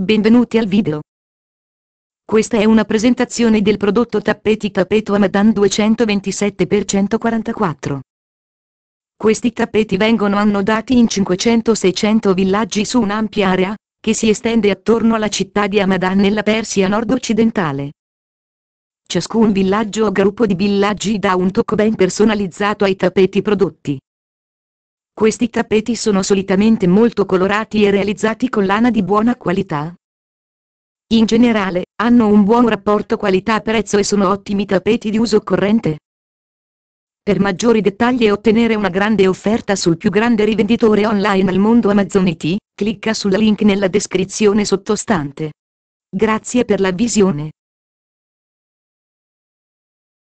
Benvenuti al video. Questa è una presentazione del prodotto tappeti tappeto Amadan 227x144. Questi tappeti vengono annodati in 500-600 villaggi su un'ampia area, che si estende attorno alla città di Amadan nella Persia nord-occidentale. Ciascun villaggio o gruppo di villaggi dà un tocco ben personalizzato ai tappeti prodotti. Questi tappeti sono solitamente molto colorati e realizzati con lana di buona qualità. In generale, hanno un buon rapporto qualità-prezzo e sono ottimi tappeti di uso corrente. Per maggiori dettagli e ottenere una grande offerta sul più grande rivenditore online al mondo Amazon IT, clicca sul link nella descrizione sottostante. Grazie per la visione.